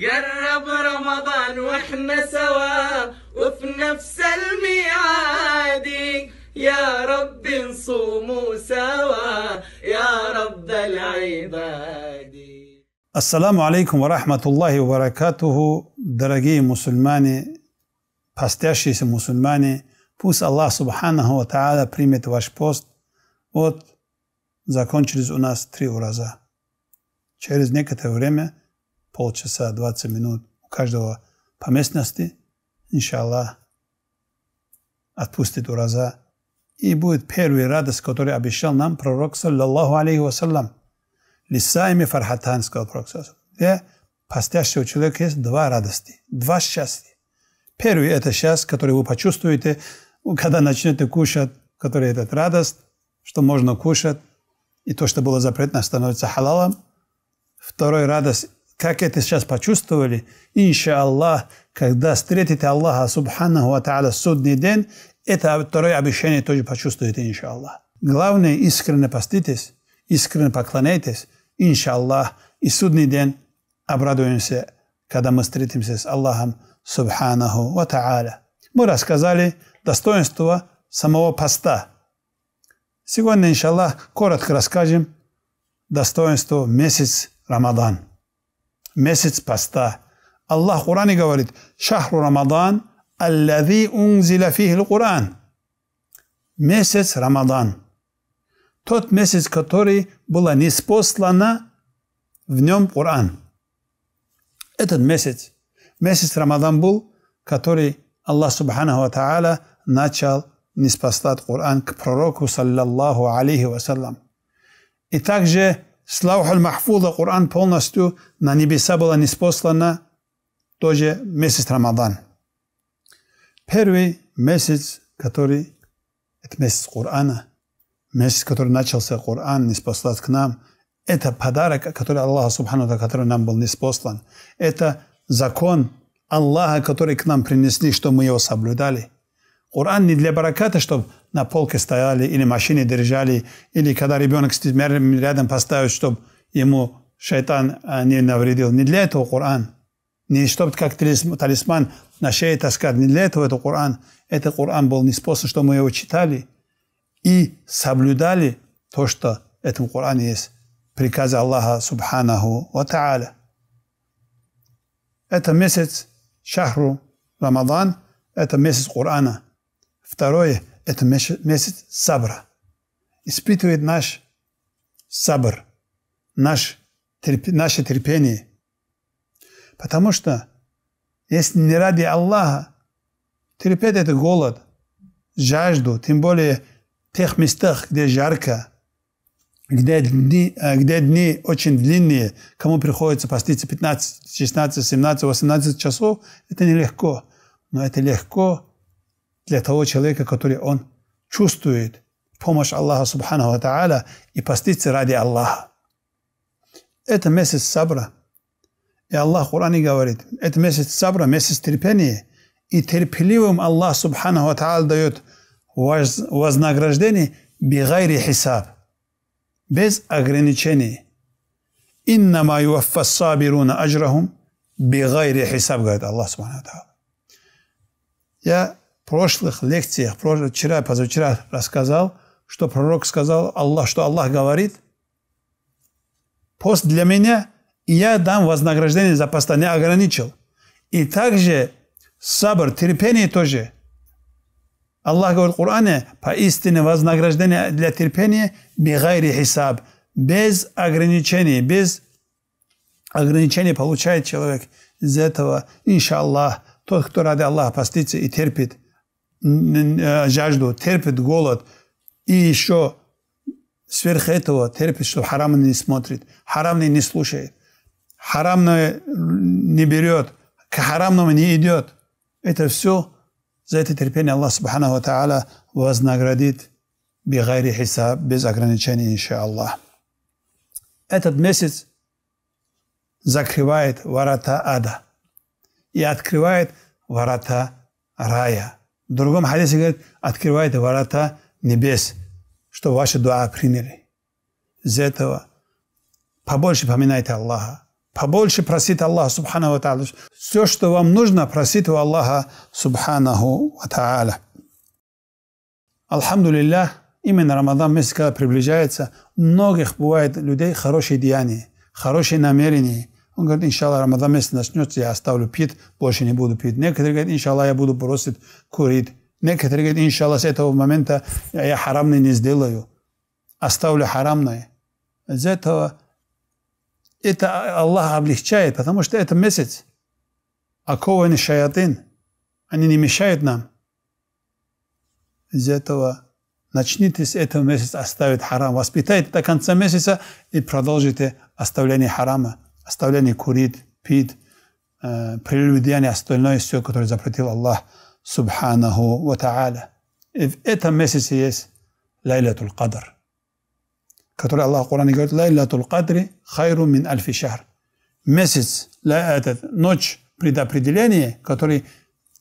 قرب رمضان واحنا سوا وفي نفس الميعاد يا رب نصوم سوا يا رب العباد السلام عليكم ورحمة الله وبركاته درجي مسلماني باستاشي مسلماني بوس الله سبحانه وتعالى بريمت واش بوست وت закончились у нас три شيرز Через некоторое время полчаса, 20 минут у каждого по местности, иншаллах, отпустит ураза. И будет первая радость, которую обещал нам пророк, саллаллаху алейхи вассалам. Лисайми фархатан, сказал пророк, для постящего человека есть два радости, два счастья. Первый – это счастье, которое вы почувствуете, когда начнете кушать, который этот радость, что можно кушать, и то, что было запретно, становится халалом. Второй радость как это сейчас почувствовали, иншаллах, когда встретите Аллаха Субханаху Ата'аля судный день, это второе обещание тоже почувствуете, иншаллах. Главное, искренне поститесь, искренне поклоняйтесь, иншаллах, и судный день обрадуемся, когда мы встретимся с Аллахом Субханаху Ва Та'аля. Мы рассказали достоинство самого поста. Сегодня, иншаллах, коротко расскажем достоинство месяц Рамадан месяц поста. Аллах в Коране говорит, «Шахру Рамадан, аллази унзила фихил Коран». Месяц Рамадан. Тот месяц, который было неспослано в нем Коран. Этот месяц, месяц Рамадан был, который Аллах Субханаху Ва Та'аля начал неспослать Коран к пророку, саллаллаху алейхи вассалам. И также с лаухаль махфуза Коран полностью на небеса была неспослана тоже месяц Рамадан. Первый месяц, который, это месяц Корана, месяц, который начался Коран, не к нам, это подарок, который Аллах Субхану который нам был неспослан. Это закон Аллаха, который к нам принесли, что мы его соблюдали. Коран не для бараката, чтобы на полке стояли или машине держали, или когда ребенок рядом поставят, чтобы ему шайтан не навредил. Не для этого Коран. Не чтобы как талисман на шее таскать. Не для этого это Коран. Это Коран был не способ, что мы его читали и соблюдали то, что в этом Коране есть. приказ Аллаха Субханаху Ва Та'аля. Это месяц Шахру Рамадан, это месяц Корана. Второе – это месяц сабра. Испытывает наш сабр, наш, терп, наше терпение. Потому что если не ради Аллаха, терпеть – это голод, жажду, тем более в тех местах, где жарко, где дни, э, где дни очень длинные, кому приходится поститься 15, 16, 17, 18 часов, это нелегко. Но это легко – для того человека, который он чувствует помощь Аллаха Субхану Ва Та'аля и поститься ради Аллаха. Это месяц сабра. И Аллах в Коране говорит, это месяц сабра, месяц терпения. И терпеливым Аллах Субхану Ва Та'аля дает вознаграждение бигайри хисаб, без ограничений. «Иннама юваффас сабируна аджрахум бигайри хисаб», говорит Аллах Субхану Та'аля. Я прошлых лекциях, вчера, позавчера рассказал, что пророк сказал, Аллах, что Аллах говорит, пост для меня, и я дам вознаграждение за поста, не ограничил. И также сабр, терпение тоже. Аллах говорит в Коране, поистине вознаграждение для терпения бигайри хисаб, без ограничений, без ограничений получает человек из этого, иншаллах, тот, кто ради Аллаха постится и терпит – Э, жажду, терпит голод и еще сверх этого терпит, что харамный не смотрит, харамный не слушает, харамное не берет, к харамному не идет. Это все за это терпение Аллах Субхану Тааля вознаградит без ограничений, иншаллах. Этот месяц закрывает ворота ада и открывает ворота рая – в другом хадисе говорит, открывайте ворота небес, что ваши дуа приняли. Из этого побольше поминайте Аллаха, побольше просите Аллаха, субханаху та'аля. Все, что вам нужно, просит у Аллаха, субханаху та'аля. Алхамду лиллях, именно Рамадан месяц, когда приближается, многих бывает людей хорошие деяния, хорошие намерения – он говорит, иншалла, Рамадан месяц начнется, я оставлю пить, больше не буду пить. Некоторые говорят, иншалла, я буду бросить курить. Некоторые говорят, иншалла, с этого момента я харамный не сделаю. Оставлю харамное. Из этого это Аллах облегчает, потому что это месяц. Акованы шаятин. Они не мешают нам. Из этого начните с этого месяца оставить харам. Воспитайте до конца месяца и продолжите оставление харама оставление курит, пит, э, прелюдияние, остальное все, которое запретил Аллах, Субханаху ва Та'аля. И в этом месяце есть Лайлятуль Кадр, который Аллах в Коране говорит, Лайлятуль Кадри хайру мин альфи шахр. Месяц, этот, ночь предопределения, который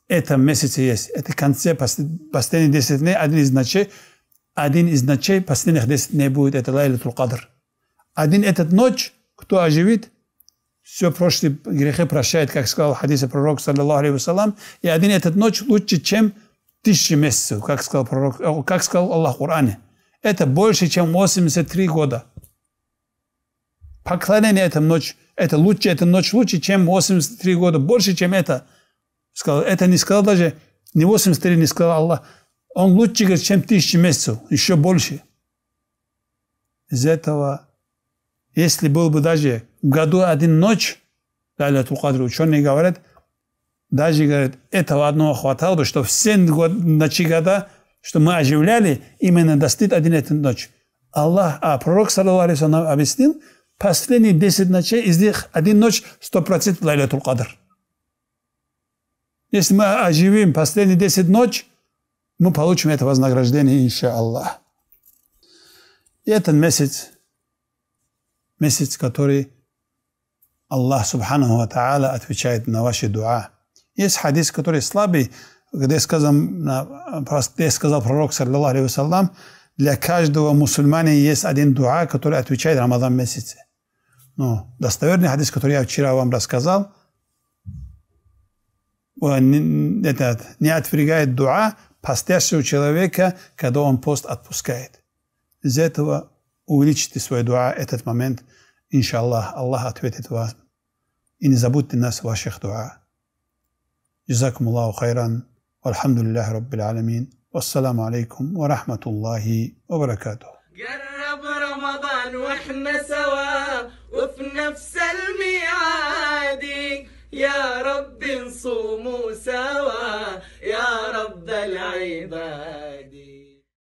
этом месяце есть. Это конце последних 10 дней, один из ночей, один из ночей последних 10 дней будет, это Лайлатул Кадр. Один этот ночь, кто оживит, все прошлые грехи прощает, как сказал в пророк, саллиллаху алейхи вассалам, и один этот ночь лучше, чем тысячи месяцев, как сказал, пророк, э, как сказал Аллах в Коране. Это больше, чем 83 года. Поклонение этому ночь, это лучше, эта ночь лучше, чем 83 года, больше, чем это. Сказал, это не сказал даже, не 83, не сказал Аллах. Он лучше, говорит, чем тысячи месяцев, еще больше. Из этого, если был бы даже году один ночь, Лайлатул Кадр, ученые говорят, даже говорят, этого одного хватало бы, что все ночи года, что мы оживляли, именно достиг один эту ночь. Аллах, а пророк, саллаху нам объяснил, последние 10 ночей, из них один ночь 100% Лайлатул Кадр. Если мы оживим последние 10 ночь, мы получим это вознаграждение, инша Аллах. И этот месяц, месяц, который Аллах Субхану Ва Та'аля отвечает на ваши дуа. Есть хадис, который слабый, где, сказан, где сказал пророк, саллиллаху алейхи вассалам, для каждого мусульманина есть один дуа, который отвечает в Рамадан месяце. Но ну, достоверный хадис, который я вчера вам рассказал, это, не отвергает дуа постящего человека, когда он пост отпускает. Из этого увеличите свой дуа этот момент. Иншаллах, Аллах ответит вам. إن زبود الناس هو شيخ دعاء جزاكم الله خيرا والحمد لله رب العالمين والسلام عليكم ورحمة الله وبركاته قرب رمضان واحنا سوا وفي نفس الميعاد يا رب نصوم سوا يا رب العباد